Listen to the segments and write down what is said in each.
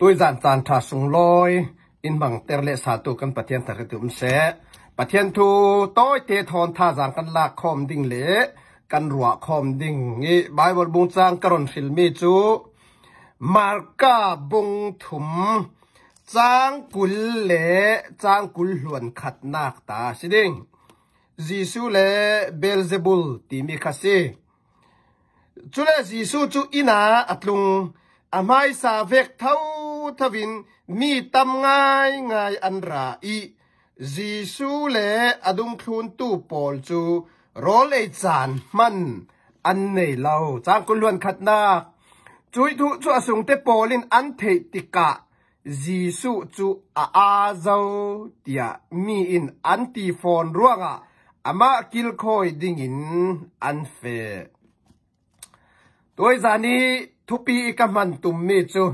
ตัวจานจานทาสุงลอยอินบังเตอร์เลสาตุกันปะเทียนตะกตุมเสะปะเทียนทูต้อยเตทอนท่าจางกันลากคอมดิ่งเละกันรัวคอมดิ่งงี้บายบอลบุงจางกรนฟิลมีจูมาร์กาบุงถุมจางกุลเละจางกุลหลวนขัดนาคตาสิดิ่งจีซูเละเบลเซบุลตีมีคาซีจุเลจีซูจูอินาอัตลุงอามายสาเวกเท่าทวินมีตำง่ายง่ายอันราอีจีสูเลอดุงคุนตู้ปอลจูโรเลจานมัน อันในเราจางกุลวนขัดนาจุยทุจุอสุงเตปอลินอันเทติกะจีสูจูอาอาเจ้าเตียมีอินอันตีฟอนร่วงอ่ะอามากิลคอยดิ่งอินอันเฟตัวจานี้ทุปีกัมันตุมมีจู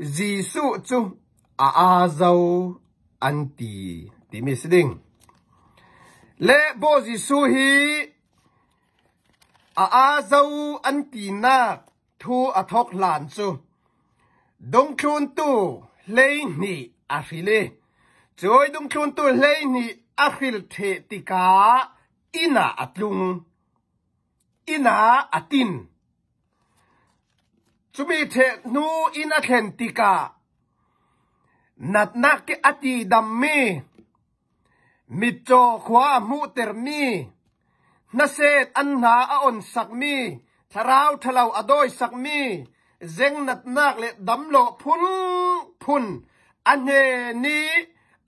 Gisu chu a a zo an ti ti mi siding le bo Gisu hi a a zo an ti na thu a thok lan chu dong thun tu lei ni a phi le choi dong thun tu lei ni a phil the tika ina atlung ina tin. จุบิเทนูอินาเทนติกานัดนัก่อตีดัมมีมิจโจขวามูเตอร์มีนาเซตอันหาอ่อนสักมีทาราวทะเลาอดอยสักมีเจ้งนัดนักเลดัมโลพุนพุนอันเฮนี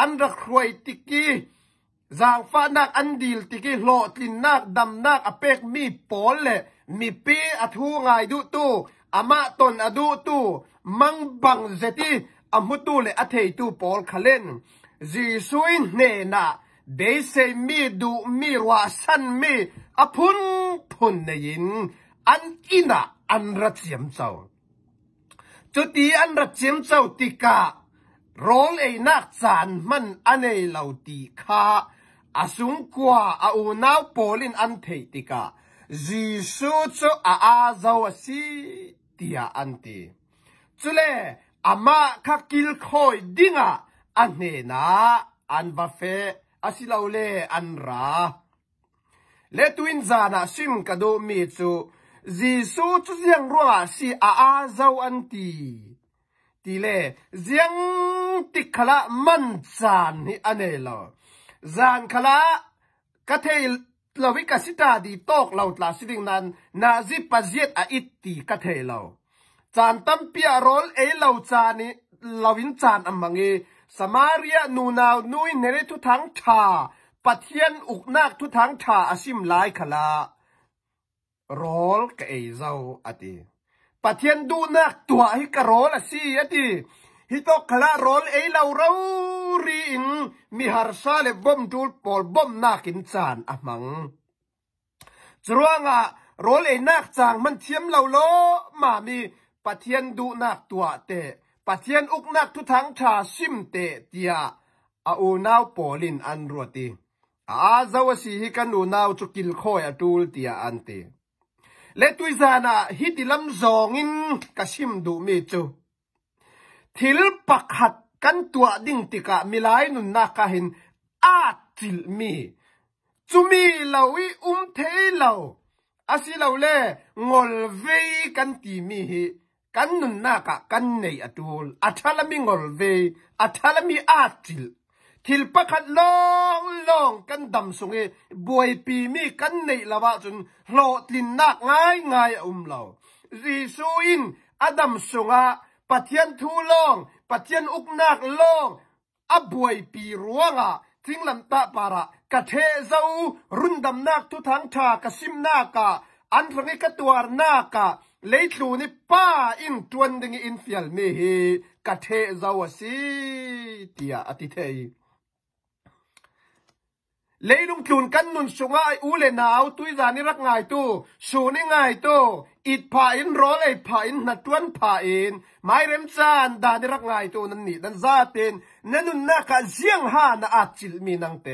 อันรักรวยติกีจางฟ้านักอันดีลติกีโลตินนักดัมนักอเปกมีปอลเลมีปีอทูไงดูตู ama ton adu tu mang bang zeti amutu le athei tu pol khalen ji suin ne na be se mi du mi wa san mi apun phun ne in an ina an ratchiam chau chuti an ratchiam chau tika rol ei nak chan man anei lauti kha asung kwa a u naw polin an thei tika jisu chu a a zaw si tia anti chule ama kakil kil khoi dinga anne na an ba fe asilau le an ra le tuin zana sim kado mi chu jisu chu ziang si a a zau anti ti le ziang ti kala man chan ni ane lo zan kala ka เราวิกสิตาดีตอกเราตลาสิ่งนั้นนาจิปะียอาอิตตีกัเทเราจานตั้มเปียรอลเอเราจานิเราวินจานอัมมังเอสมาเรียนูนาวนุยเนรทุทังชาปะเทียนอุกนักทุทังชาอาชิมลายขลารอลกเอเจ้าอทิปะเทียนดูนักตัวให้กรอลสิอทิฮิตอกลารอนเอเลาเรารีอินมีฮาร์ซาเลบอมดูลปอลบอมนากินจานอะมังจรวงอะรอลเอนักจางมันเทียมเราโลมามีปะเทียนดูนักตัวเตะปะเทียนอุกนักทุทั้งชาชิมเตะเตียอาอูนาวปอลินอันรัวตีอาจาวสีฮิกันอูนาวจุกิลคอยอดูลเตียอันเตและตุยซานะฮิติลมจองอินกะชิมดูเมจู thil pakhat kan tua ding tika milai nun na ka hin a til mi chumi lawi um thei lo asi lo le ngol ve kan ti mi hi kan nun na ka kan nei atul athalami ngol ve athalami a til thil pakhat long long kan dam sunge boy pi mi kan nei lawa chun lo tin nak ngai ngai um lo ri su in adam sunga ปจเทียนทูลองปะเทียนอุกนากลองอบวยปีรัวงะทิ้งลำตาปาระกะเทเจ้ารุ่นดำนาคทุทังชากะซิมนากะอันฟังกตัวนากะเลยทูนี่ป้าอินตวนดึงอินเฟียลมีฮีกะเทเจ้าสิเตียอติเทยเลยลุงทูนกันนุนสงไออูเลนาวตุยจานิรักไงตูสูนี่ไงตูอิดผาอินร้อนไอผาอินนัดตวนผาอินไม่เริ่มจานดานรักง่ายตัวนั้นนี่นั่นซาเตนนั่นนุนนักเสียงหานาอาจิลมีนังเต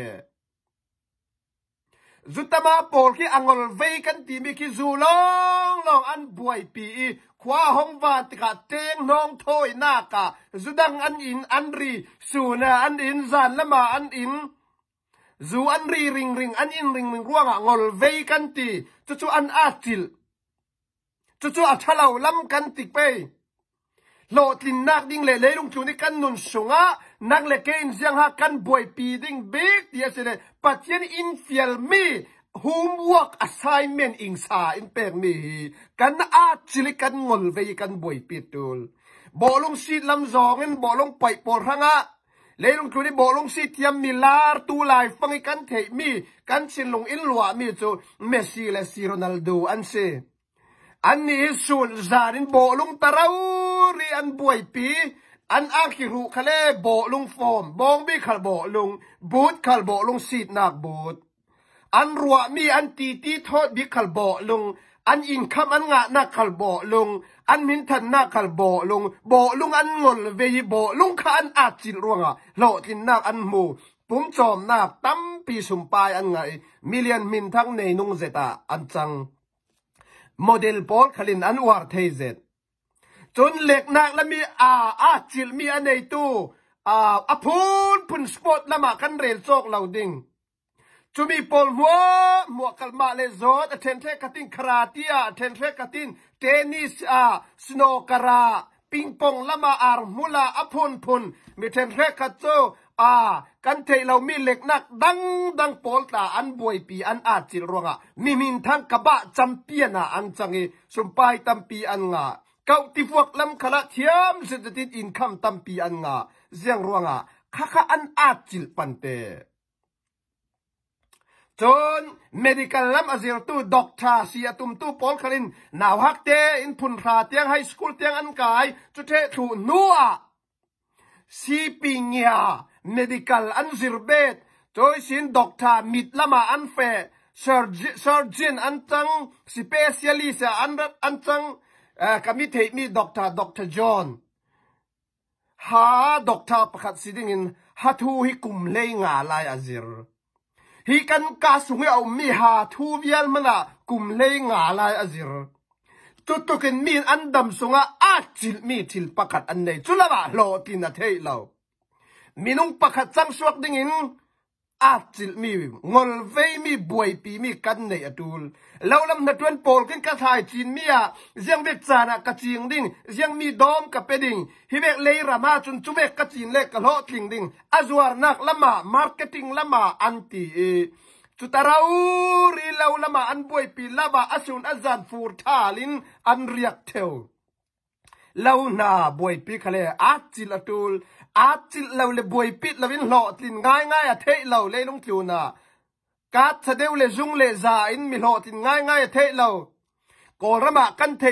จุดตมาปอลที่อังกอลเวกันตีมีคิจูลองลองอันบวยปีคว้าห้องวานติกาเตงน้องโอยนากะจุดดังอันอินอันรีสูนาอันอินซานละมาอันอินจูอันรีริงริงอันอินริงริงร่วงอ่ะงอลเวกันตีจุดจูอันอาจิลจู่ๆอาัฐเราล้ำกันติดไปโลตินนักดิ้งเล่ลุงจูนี่กันนุนสูงอ่ะนักเล่เกนเซียงฮากันบอยปีดิ้งเบกเดียเสเลยปัจเจียนอินเฟียลมี h o มวอ o อ k a s ยเมนอิงสาอินเป็กมีกันอาจิลิกันงลเวกันบอยปีตูลบ่ลงซีดลำจองเงินบ่ลงปล่อยปอดรังอ่ะเลยลงจูนี่บ่ลงซีเยมมีลาร์ตูไลฟังกันเทมีกันชินลงอินลัวมีจูเมสซี่และซีโรนัลโดอันเซอันนี้สูนซารินโบลุงตะเรารีอันป่วยปีอันอาคิรุคะเลโบลุงฟอมบองบีคาลโบลุงบูดคาลโบลุงสีดนักบูดอันรัวมีอันตีตีทอดบีคาลโบลุงอันอินคำอันงะนักคาลโบลุงอันมินทันนักคาลโบลุงโบลุงอันงนเวยโบลุงขันอาจิรวงอ่ะโลทินนักอันมูปุ่มจอมนักตั้มปีสุมปายอันไงมิเลียนมินทั้งในนุงเจตาอันจังโมเดลปอลคลินอันวาร์เทเซตจนเล็กนักและมีอาอาจิลมีอันในตู้อาอพูนพุนสปอตละมาคันเรลโซกเหล่าดิงจะมีปอลหัวหมวกกลมาเลโซดเทนเทกัตินคราติอาเทนเทกัตินเทนนิสอาสโนการาปิงปองละมาอาร์มูลาอพูนพุนมีเทนเทกัตโซอากันเทเรามีเหล็กนักดังดังโปลตาอันบวยปีอันอาจิรวงอ่ะมีมินทั้งกะบะจำเปียนะอันจังเอสุมปายตัปีอันงาเกาติฟวกลำคละเทียมสจติตอินคำตัปีอันงาเสียงรวงอ่ะข้าข้าอันอาจิลปันเตจนเมดิ c a ลลำอาเซลยตู้ด็อกเตร์เสียตุมตู้ปอลคลินนาวฮักเตอินพุนราเตียงไฮสคูลเตียงอันกายจุเทถูนัวซีปิงยา medical อันซิร์เบตจอยสินด็อกเตอร์มิดละมาอันเฟ่เซอร์เซอร์จินอันจังสเปเชียลิสอันรัอันจังเอ่อคำมิเทมีด็อกเตอร์ด็อกเตอร์จอห์นหาด็อกเตอร์ประคัดสิ่งนี้ฮัทูฮิกุมเลงาลายอาซิร์ฮิกันกาสุงเอามีหาทูเวียลมันะกุมเลงาลายอาซิร์ตุตุกินมีอันดำสุงอาอาจิลมีทิลประคัดอันไหนจุลวะโลตินนาเทเรามีนุ่งปากขัดจังสวักดิ่งินอาจิลมีงอลเวมีบวยปีมีกันในอดูลแล้วลำหนึ่งโปลกินกระถายจีนมีอะเสียงเวจานะกระจิงดิ่งเสียงมีดอมกับเปดิ่งฮิเวกเลยระมาจนจุเวกกระจีนเล็กกระโหลกดิ่งอาจวรนักละมามาร์เก็ตติ้งละมาอันตีจุตราอูรีแล้วละมาอันบวยปีละว่าอสุนอาจารย์ฟูร์ทาลินอันเรียกเทวแล้วนาบวยปีเขาเลยอาจิลอดูลอาจิตเราเลยบวยปิดเราเป็นหลอดลินง่ายง่ายอะเทเราเลยลงจูวนะกาดเดเลยจุงเลยจ่าอินมีหลอดลินง่ายง่ายอะเทเรากอระมากันเท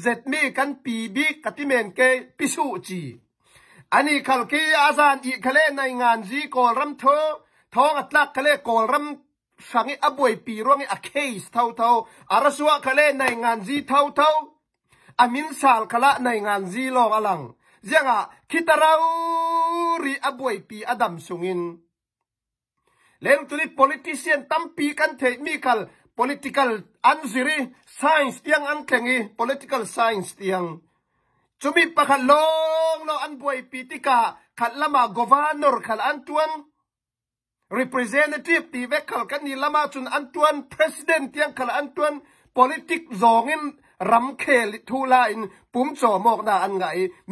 เจ็ดมีกันปีบีกติเมนเกพิสูจีอันนี้ขลกีอาจารย์อีกเลในงานจีกอรำเธอท้องอัตลักเลกอรำสังอบวยปีร่วงอเคสเท่าเท่าอารสวะเลในงานจีเท่าเท่าอามินสาลคละในงานจีลองอลัง Zianga kita rauri abuai pi adam sungin. leng tuli politician tampi kan te mikal political anziri science tiang ankengi political science tiang. Cumi pakalong lo anbuai pi tika kal lama governor kal antuan. Representative ti vekal kan ni lama chun antuan president tiang kal antuan politik zongin รำเคลิทูลาอินปุ่มโสมอกนาอันไง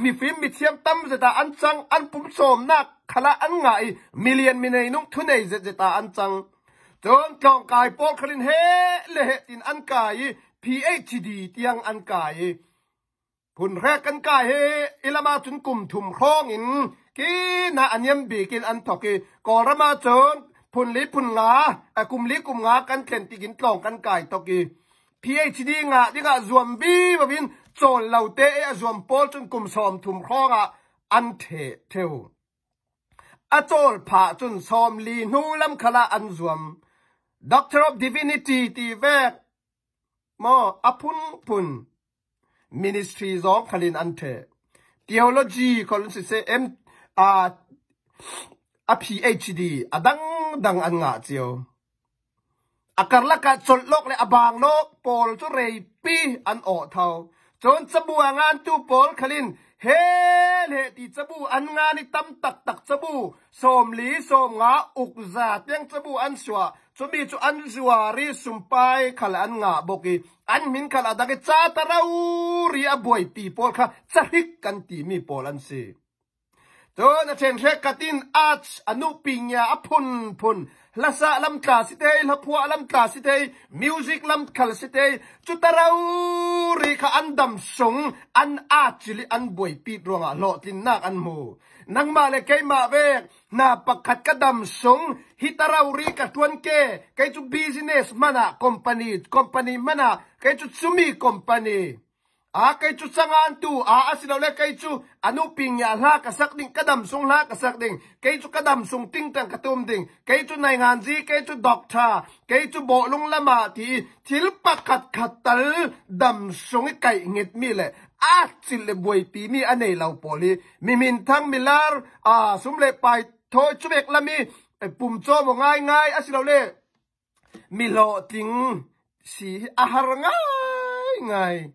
มีฟิมมีเทียมตั้มเจตาอันจัง อันปุ่มโสมนักคละอันไงมิเลียนมินนุ่งทุนเจเจตาอันจังจนกองกายปอครินเฮเลเหตินอันกาย PhD เตียงอันกายพุนแรกกันกายเฮอิลมาจนกลุ่มถุมค้องอินกินาอันยมบีกินอันทอกีกอรมาจนพุ่นลิพุ่นงาอกุมลิกุมงากันเข็นติกินกล่องกันกายตอกี PhD งะี่ก็ซวมบีบบินโจนเหล่าเตะซวมโลจนกลุ่มสอมถุมข้องอ่ะอันเทเทวอาโจลผ่าจนสอมลีนูลำคลาอันรวม Doctor of Divinity ตีแวกมออพุนพุน Ministry ซองคลินอันเท Theology คอลสิเซเอ็มอา a PhD อดังดังอันงาเจียวอาการละกันุนโลกเลยอบางโลกปอลจุเรยปีอันออเทาจนสบู่งานจูปอลคลินเฮเฮติสบู่อันงานนี่ตำตักตักสบู่สมลีสมงาอุกจาเตียงสบู่อันสวาสมีจูอันสวารีสุมไปขลอันงาบกีอันมินขลดักจ้าตะเราเรียบวยตีปอลค่ะจะฮิกกันตีมีปอลันสีจนเชนเรกตินอาจอนุปิญญาอพุนพุนลาสาลำกาสิเตยละพัวลำกาสิเตยมิวสิกลำคัลสิเตยจุตรารีค่ะอันดัมสงอันอาจิลิอันบวยปีดรวงอ่ะโลตินนักอันมูนังมาเลยไกมาเวกนาประคัดกระดัมสงฮิตรารีกะทวนเกไกจุบิสเนสมันะคอมพานีคอมพานีมันะไกจุซูมีคอมพานี à cái chú sang changan tu à a asilo le kai pin nhà pingya la ka sak ding kadam sung la ka sak cái chú chu kadam sung tinh ting tang katum ding kai chu nai ngan ji kai chu doctor kai chu bo lung lama ti thil khát khatal dam sung cái kai ngit mi lệ à chil le boi pi mi anh anei lau poli mi thăng min thang milar a sum le pai tho chu bek lami e pum cho ngay ngai ngai asilo le mi lo ting si a hàng ngay ngay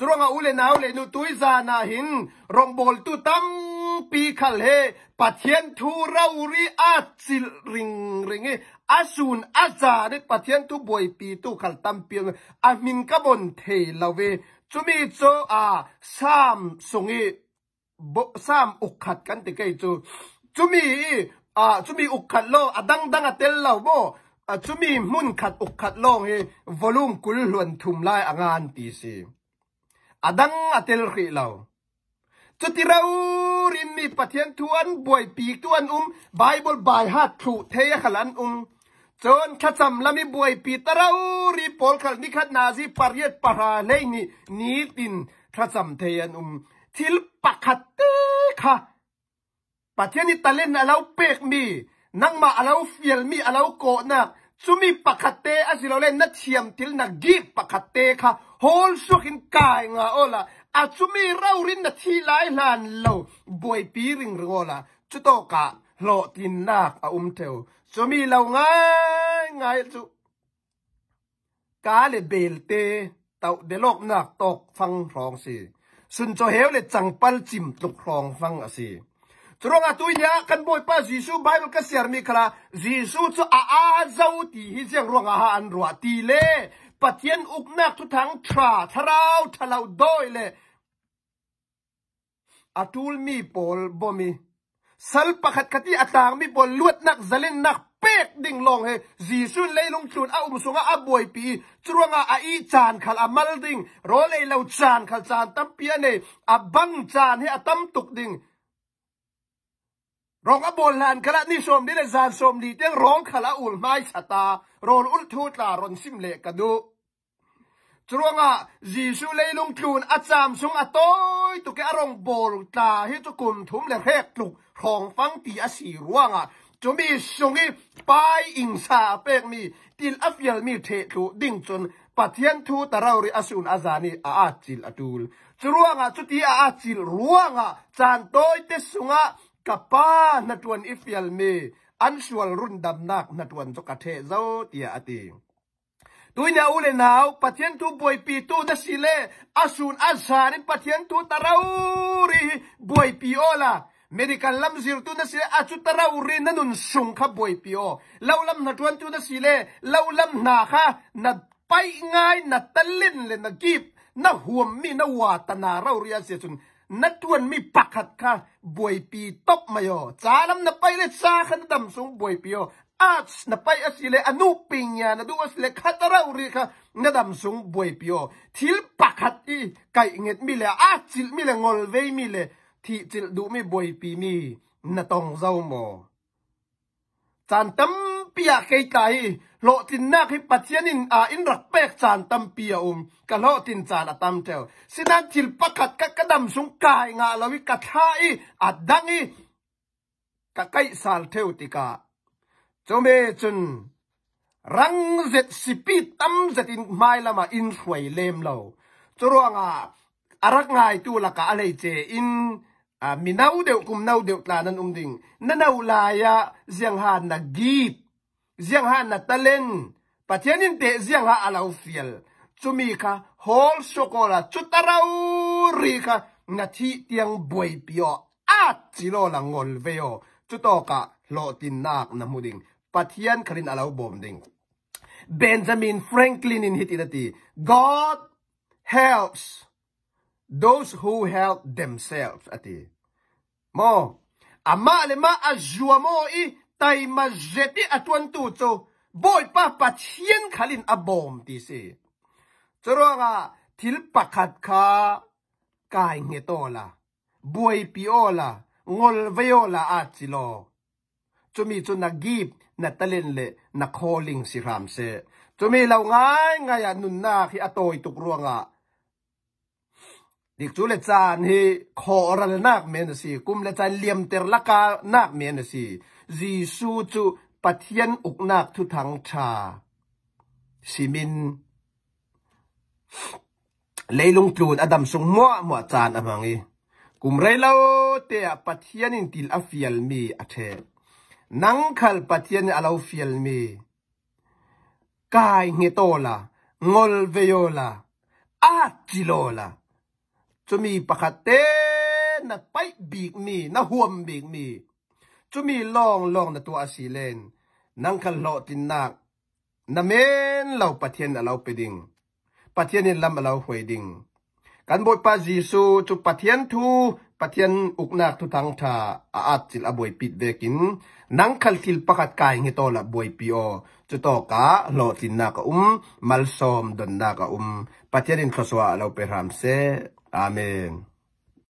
ตรงเอุเลนาอเลนุตุยซานาหินรองบอลตุตั้มปีขัลเฮปัดเทียนทูเราริอาจิริงริงเออาซูนอาจาเิปัดเทียนทูบวยปีตุขัลตั้มเปียงอามินกบอนเทลาเวจุมีโจอาสามสงิบสามอุขัดกันติเกจูจุมีอาจุมีอุขัดโลอดังดังอเตลเลาโบจุมีมุ่นขัดอุขัดโลองเฮวอลุ่มกุลหลวนทุมไล่อางานตีสี adang atel ri lo chuti r a ร rin ี i pathian thuan boi pi tuan um bible บ a i hat t h เทียขลั l อุ u มจนขจำละมีบวยปีตะเรารีปอลขันนิขันาซีปารีตปาราเลนีนีตินขจำเทียนอุม ทิลปักขัดเตค่ะปัจเจนนิตาเล่นเราเปกมีนังมาเราเฟียลมีเราโกนักซุมีปักขัดเตอสิเราเล่นนัดเชียมทิลนักกีปักขัดเตค่ะฮอลสุขินกายงาอลาอาชุมีเราริ่นนาทีหลายลานเรวบวยปีริงรงโอลาจุดโตกะหลอตินนาอาอุมเทวชุมีเราไงไง่จุกาเลเบลเตเตาเดลอกนักตกฟังรองสิสุนจอเฮลเลจังปัลจิมตกรองฟังสิจงอาตุยะกันบ่อยป้าจีซูบเบุก็เสียมีคลาจีซูจะอาอาเจ้าตีฮิเจียงรองอาฮันรัวตีเลปัจเทียนอุกนักทุทังทราทราวทาเลาด้อยเลยอาตูลมีปอลบ่มีสัลปะขัดขัดที่อาตางมีปอลลวดนักเซลินนักเป๊กดิ่งลงเฮจีซุนเลยลงจุนอาอุมสงอาบวยปีจรวงอาอีจานขัลอามัลดิ่งรอเลยเราจานขัลจานตั้มเปียเนอาบังจานให้อาตั้มตุกดิ่งรองอบลานคละนิชมดิเลจานชมดีเตียงร้องคละอุลไม้ชะตารอนอุลทูตลารอนซิมเลกกระดูจรวงอ่ะจีซูเลยลงทูนอาจามสงอต้ตุกอารองบลตาให้ตุกุมทุมเลเฮกลุกรองฟังตีอาศีรวงอ่ะจมีสงีปายอิงซาเป็กมีติลอัฟยลมีเทตุดิ่งจนปัทยันทูตเราริอสุนอาจานีอาจิลอดูลจรวงอ่ะจุีิอาจิลรวงอ่ะจานโต้เตสุงอ่ะ kapa natuan ifial me ansual run damnak natuan to kathe zo tia ati tuina ule nau pathian tu boy pi tu da sile asun azarin pathian tu tarauri boy pi ola medical lam zir tu na sile achu tarauri nanun sung kha boy pi o lau lam natuan tu da sile lau lam na kha na pai ngai na talin le na gip na huam mi na wa ta na rau ria se chun นัดวนมีปักขัดค่ะบวยปีตบมาโยจาน้ำนับไปเลยซาขันดำสูงบวยปีโยอาจนับไปอสิเลอนุปิญญานดูอสิเลขัดรราุรี่ะนัดำสูงบวยปีโยทิลปักขัดอีไก่เงิดมีเลยอาจิลมีเลยงอลเวมีเลยที่จิลดูไม่บวยปีมีนัตองเจ้าหมอจานตั้มเปียกใจโลตินนักให้ปัจเจนินอาอินรักเป็กจานตัมเปียอุมกะโลตินจานตัมเ้วสินันทิลปักขัดกะกระดำสุงกายงาลวิกะท้ายอัดดังอีกะไกสาลเทวติกาจมเมจุนรังเจ็ดสิปีตัมเจ็ดอินไม่ละมาอินสวยเลมเลาจรวงอ่ะอารักง่ายตัวละกะอะไรเจอินอ่มีนาวเดียวกุมนาวเดียวตานันอุ้มดิ่งนั่นเอาลายะเสียงหานนักกีด ziang ha na talen patianin te ziang ha alaw fiel chumi ka hol shokola chutaraw ri ka na thi tiang buai pio a chilo la ngol veo chuto ka lo tin nak na muding patian kalin alaw bom ding Benjamin Franklin in hitinati God helps those who help themselves ati mo ama ma azwa mo i ไตมาเจตี่อตวนตูโจบอยป้าปัดเชียนขาลินอบอมตีสิจรวงาทิลปักขัดขากายเงโตละบวยปีโอละงอลเวโอละอาจิโลจมีจุนักกีบนัตเลนเลนักโคลิงสิรามเซจะมีเราง่ายง่ายนุนนาคีอโตยตุกรวงอ่ะดิจูเลจานฮีขอรันนักเมนสีกุมเลจานเลียมเตอร์ลักกานักเมนสีจีซูจูปะเทียนอุกนักทุทังชาสิมิน เลยลงจูนอดัมสงมัวมัวจานอะมังอ้กุมไรเล่าแต่ปะเทียนินติลอฟิลมีอะไรนังขัลปะเทียนอาลาฟิลมี กายเงโตลางอลเวโอลาอาจิโลลาจะมีปะคาเตนักไปบีกมี นะห่วมบีกมีจุมีลองลองนตัวอาศีเลนนังขันเลาตินนักนนเมนเราปะเทียนเราไปดิงปะเทียนนี่ลำเราหวยดิงกันบทปะจีสูจุปะเทียนทูปะเทียนอุกนักทุทังทาอาจิลอบวยปิดเบกิน นังขัลทิลประกาศกายเงตอละบวยปีโอจุตอกะโลตินนักอุมมัลซอมดนนักอุมปะเทียนข้ขสวะเราไปรามเซอาเมน